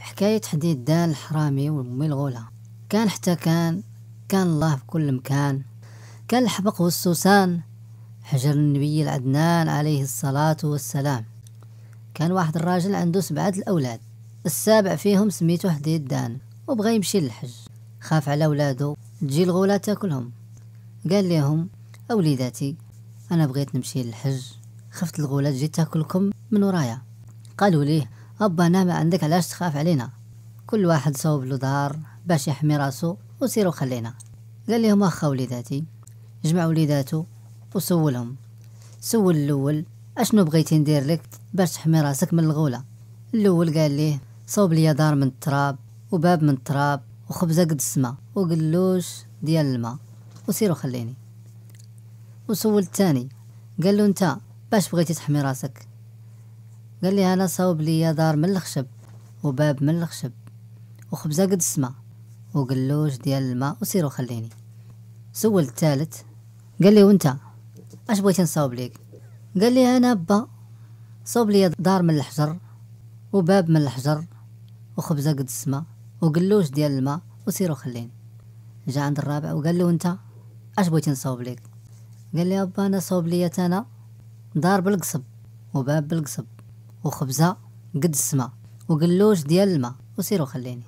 حكاية حديد دان الحرامي وأمي الغولة كان حتى كان كان الله في كل مكان كان الحبق والسوسان حجر النبي العدنان عليه الصلاة والسلام كان واحد الراجل عنده سبعة الأولاد السابع فيهم سميته حديد دان وبغى يمشي للحج خاف على ولادو تجي الغولة تاكلهم قال لهم أوليداتي أنا بغيت نمشي للحج خفت الغولة تجي تاكلكم من ورايا قالوا ليه أبا ما عندك علاش تخاف علينا كل واحد صوب له دار باش يحمي راسو وسيروا خلينا قال لهم أخا وليداتي جمع وليداتو وسولهم سول الأول أشنو بغيتي ندير لك باش تحمي راسك من الغولة الأول قال ليه صوب لي دار من التراب وباب من التراب وخبزة قد السما وقلوش ديال الماء وسيروا خليني وسول الثاني قال له انت باش بغيتي تحمي راسك قال لي انا صاوب لي دار من الخشب وباب من الخشب وخبزة قد السما وقلوش ديال الماء وسيرو خليني سول الثالث قال لي وانت اش بغيتي نصاوب ليك قال لي انا با صوب لي دار من الحجر وباب من الحجر وخبزة قد السما وقلوش ديال الماء وسيرو خليني جا عند الرابع وقال له انت اش بغيتي نصاوب ليك قال لي ابا انا صوب لي انا دار بالقصب وباب بالقصب وخبزة قد السما وقلوش ديال الماء وسيرو خليني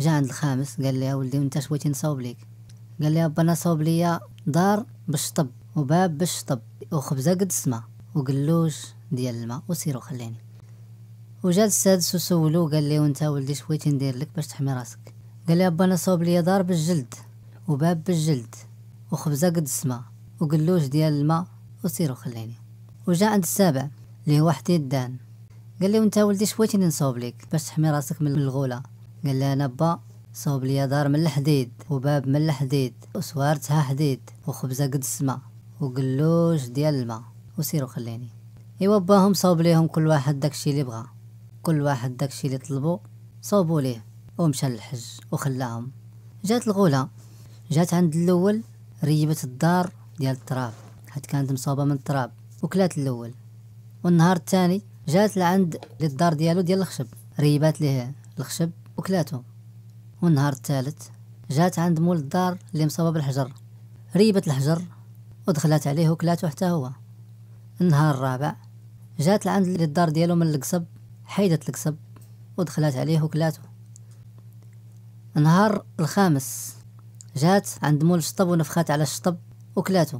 جا عند الخامس قال لي ولدي وانت شويتي نصاوب ليك قال لي ابا انا صاوب ليا دار بالشطب وباب بالشطب وخبزة قد السما وقلوش ديال الماء وسيرو خليني وجا السادس وسولو قال لي وانت ولدي شويتي ندير لك باش تحمي راسك قال لي ابا انا صاوب ليا دار بالجلد وباب بالجلد وخبزة قد السما وقلوش ديال الماء وسيرو خليني وجا عند السابع اللي هو حتي الدان قال لي وانت ولدي شويتي نصوب لك باش تحمي راسك من الغوله قال لي انا با صوب لي دار من الحديد وباب من الحديد وسوارتها حديد وخبزه قد السما وقلوش ديال الماء وسيرو خليني ايوا باهم صوب ليهم كل واحد داكشي اللي بغا كل واحد داكشي اللي طلبو صوبوا ليه ومشى للحج وخلاهم جات الغوله جات عند الاول ريبت الدار ديال التراب حيت كانت مصوبه من التراب وكلات الاول والنهار الثاني جات لعند للدار ديالو ديال الخشب ريبات ليه الخشب وكلاتو والنهار الثالث جات عند مول الدار اللي مصوب بالحجر ريبت الحجر ودخلت عليه وكلاتو حتى هو النهار الرابع جات لعند للدار ديالو من القصب حيدت القصب ودخلت عليه وكلاتو النهار الخامس جات عند مول الشطب ونفخات على الشطب وكلاتو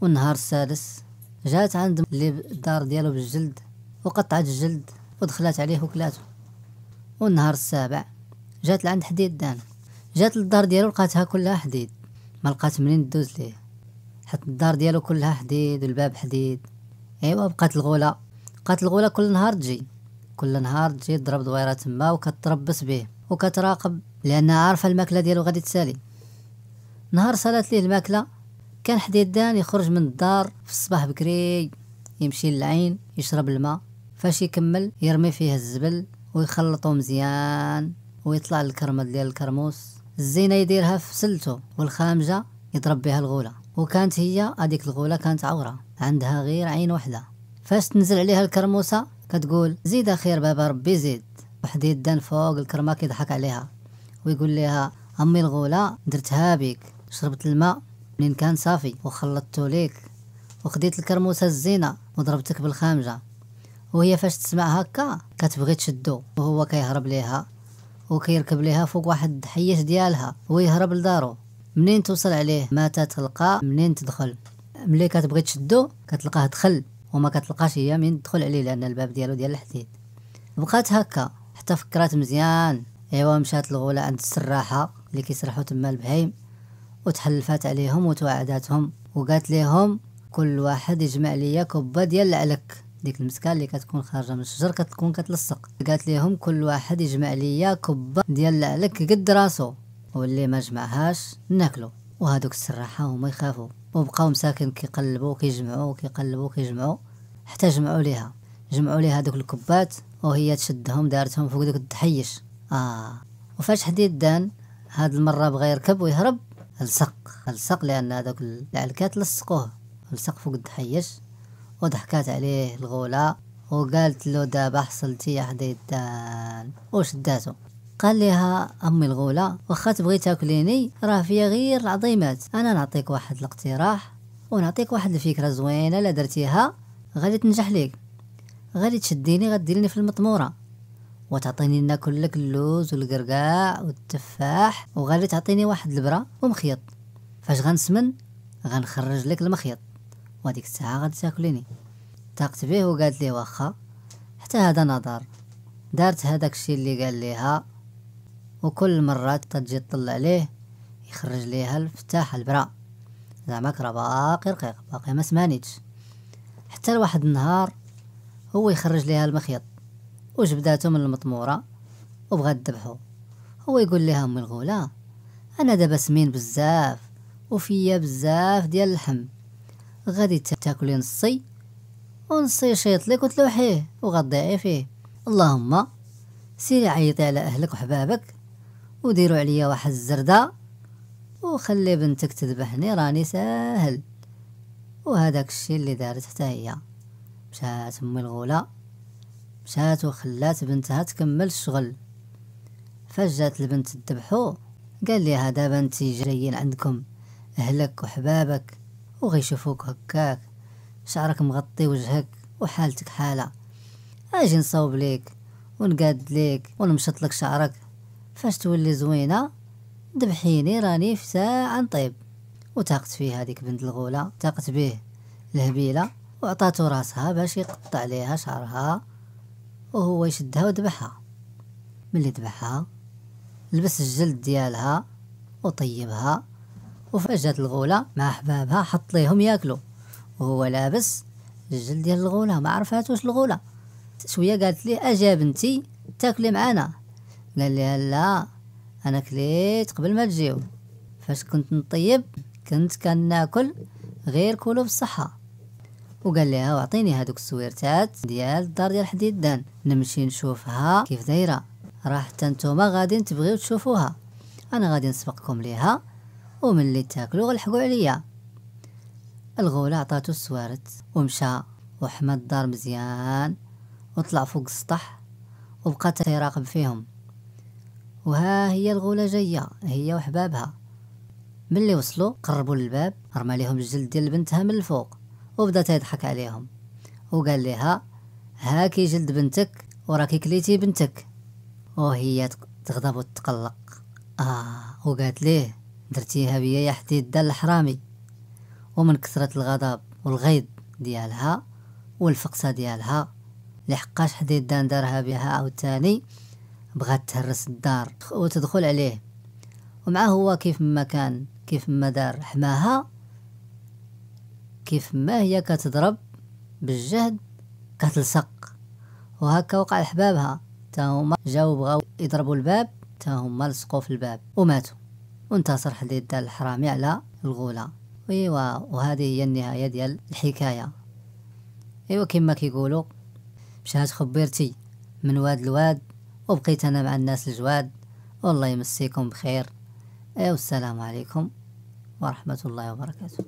والنهار السادس جات عند اللي الدار ديالو بالجلد وقطعت الجلد ودخلت عليه وكلاته والنهار السابع جات لعند حديد دان جات للدار ديالو لقاتها كلها حديد ما لقات منين تدوز ليه حط الدار ديالو كلها حديد والباب حديد ايوا بقات الغولة بقات الغولة كل نهار تجي كل نهار تجي تضرب دويرة تما وكتربص به وكتراقب لانها عارفة الماكلة ديالو غادي تسالي نهار صلات ليه الماكلة كان حديدان يخرج من الدار في الصباح بكري يمشي للعين يشرب الماء فاش يكمل يرمي فيه الزبل ويخلطو مزيان ويطلع الكرمل ديال الكرموس الزينه يديرها في سلتو والخامجه يضرب بها الغوله وكانت هي هذيك الغوله كانت عوره عندها غير عين وحده فاش تنزل عليها الكرموسه كتقول زيد خير بابا ربي زيد واحد يدان فوق الكرمه كيضحك عليها ويقول لها امي الغوله درتها بيك شربت الماء منين كان صافي وخلطته ليك وخديت الكرموسه الزينه وضربتك بالخامجه وهي فاش تسمع هكا كتبغي تشدو وهو كيهرب ليها وكيركب ليها فوق واحد الحيش ديالها ويهرب لدارو منين توصل عليه ما تتلقى منين تدخل ملي كتبغي تشدو كتلقاه دخل وما كتلقاش هي من تدخل عليه لان الباب ديالو ديال الحديد بقات هكا حتى فكرات مزيان ايوا مشات الغولة عند السراحة اللي كيسرحوا تما البهيم وتحلفات عليهم وتوعداتهم وقالت ليهم كل واحد يجمع ليا كوبا ديال العلك ديك المسكه اللي كتكون خارجه من الشجر كتكون كتلصق قالت ليهم كل واحد يجمع ليا كبه ديال العلك قد راسو واللي ما جمعهاش ناكلو وهذوك السراحه هما يخافوا وبقاو مساكن كيقلبوا كيجمعوا كيقلبوا كيجمعوا حتى جمعوا ليها جمعوا ليها دوك الكبات وهي تشدهم دارتهم فوق دوك التحيش اه وفاش حديد دان هاد المره بغى يركب ويهرب لصق لصق لان هذوك العلكات لصقوه لصق فوق التحيش وضحكات عليه الغولة وقالت له دابا حصلتي حدا آه، يدان وشداتو قال لها امي الغولة واخا تبغي تاكليني راه فيا غير العظيمات انا نعطيك واحد الاقتراح ونعطيك واحد الفكره زوينه الا درتيها غادي تنجح ليك غادي تشديني غديرني في المطموره وتعطيني ناكل لك اللوز والقرقاع والتفاح وغادي تعطيني واحد البره ومخيط فاش غنسمن غنخرج لك المخيط وهاديك الساعة غادي تاكليني تاقت بيه وقالت لي واخا حتى هذا نظر دارت هذاك الشي اللي قال ليها وكل مرة تجي تطلع ليه يخرج ليها الفتاح البرا زعما كرا باقي رقيق باقي ما سمانيتش حتى لواحد النهار هو يخرج ليها المخيط وجبداتو من المطمورة وبغات تذبحو هو يقول ليها امي الغولة انا دابا سمين بزاف وفيا بزاف ديال اللحم غادي تاكلي نصي ونصي شيط لك وتلوحيه وغضيعي فيه اللهم سيري عيطي على اهلك وحبابك وديروا عليا واحد الزرده وخلي بنتك تذبحني راني ساهل وهذاك الشي اللي دارت حتى هي مشات امي الغوله مشات وخلات بنتها تكمل الشغل فجات البنت تذبحو قال لي دابا بنتي جايين عندكم اهلك وحبابك وغيشوفوك هكاك شعرك مغطي وجهك وحالتك حالة اجي نصوب ليك ونقاد ليك ونمشط لك شعرك فاش تولي زوينة دبحيني راني في ساعة نطيب وتاقت فيه هذيك بنت الغولة تاقت به الهبيلة وعطاتو راسها باش يقطع ليها شعرها وهو يشدها ودبحها ملي دبحها لبس الجلد ديالها وطيبها وفجأة الغولة مع أحبابها حط ليهم ياكلوا وهو لابس الجلد ديال الغولة ما عرفاتوش الغولة شوية قالت لي أجا بنتي تاكلي معانا قال لي لا أنا كليت قبل ما تجيو فاش كنت نطيب كنت كناكل غير كلو بالصحة وقال لها اعطيني هادوك السويرتات ديال الدار ديال حديدان نمشي نشوفها كيف دايره راه حتى نتوما غادي تبغيو تشوفوها انا غادي نسبقكم ليها ومن اللي تاكلو غلحقو عليا الغولة عطاتو السوارت ومشى وحمد الدار مزيان وطلع فوق السطح وبقى تيراقب فيهم وها هي الغولة جاية هي وحبابها ملي وصلوا قربوا للباب رمى ليهم الجلد ديال بنتها من الفوق وبدا تيضحك عليهم وقال لها هاكي جلد بنتك وراكي كليتي بنتك وهي تغضب وتقلق اه وقالت ليه درتيها بيا يا حديدة الحرامي ومن كثرة الغضب والغيظ ديالها والفقسة ديالها لحقاش حديد دان دارها بها عاوتاني بغات تهرس الدار وتدخل عليه ومعه هو كيف ما كان كيف ما دار حماها كيف ما هي كتضرب بالجهد كتلصق وهكا وقع لحبابها تا هما جاو بغاو يضربوا الباب تا هما لصقوا في الباب وماتوا وانتصر حديد الحرامي على الغولة ايوا وهذه هي النهاية ديال الحكاية ايوا كما كيقولوا مشات خبرتي من واد لواد وبقيت انا مع الناس الجواد والله يمسيكم بخير ايوا السلام عليكم ورحمة الله وبركاته